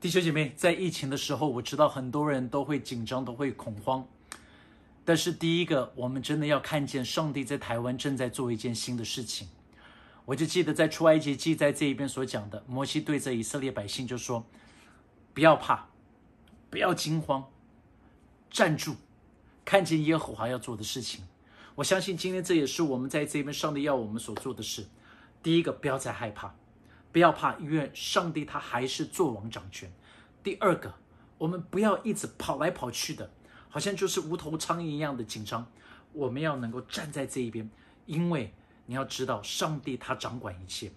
弟兄姐妹，在疫情的时候，我知道很多人都会紧张，都会恐慌。但是第一个，我们真的要看见上帝在台湾正在做一件新的事情。我就记得在出埃及记在这一边所讲的，摩西对着以色列百姓就说：“不要怕，不要惊慌，站住，看见耶和华要做的事情。”我相信今天这也是我们在这边上帝要我们所做的事。第一个，不要再害怕。不要怕因为上帝他还是做王掌权。第二个，我们不要一直跑来跑去的，好像就是无头苍蝇一样的紧张。我们要能够站在这一边，因为你要知道，上帝他掌管一切。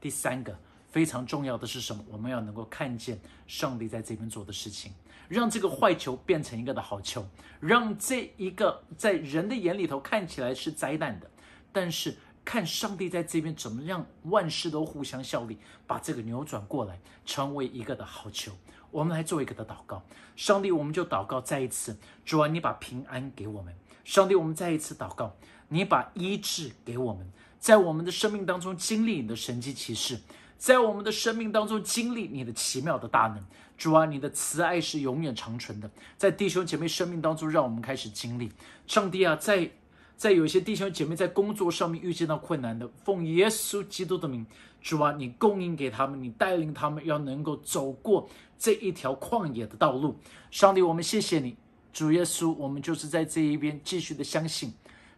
第三个，非常重要的是什么？我们要能够看见上帝在这边做的事情，让这个坏球变成一个的好球，让这一个在人的眼里头看起来是灾难的，但是。看上帝在这边怎么样，万事都互相效力，把这个扭转过来，成为一个的好球。我们来做一个的祷告，上帝，我们就祷告再一次，主啊，你把平安给我们，上帝，我们再一次祷告，你把医治给我们，在我们的生命当中经历你的神迹奇事，在我们的生命当中经历你的奇妙的大能，主啊，你的慈爱是永远长存的，在弟兄姐妹生命当中，让我们开始经历，上帝啊，在。在有些弟兄姐妹在工作上面遇见到困难的，奉耶稣基督的名，主啊，你供应给他们，你带领他们，要能够走过这一条旷野的道路。上帝，我们谢谢你，主耶稣，我们就是在这一边继续的相信，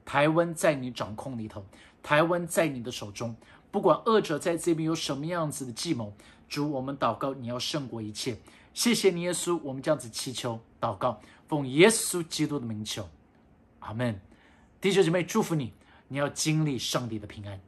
台湾在你掌控里头，台湾在你的手中，不管恶者在这边有什么样子的计谋，主，我们祷告你要胜过一切。谢谢你，耶稣，我们这样子祈求祷告，奉耶稣基督的名求，阿门。弟兄姐妹，祝福你！你要经历上帝的平安。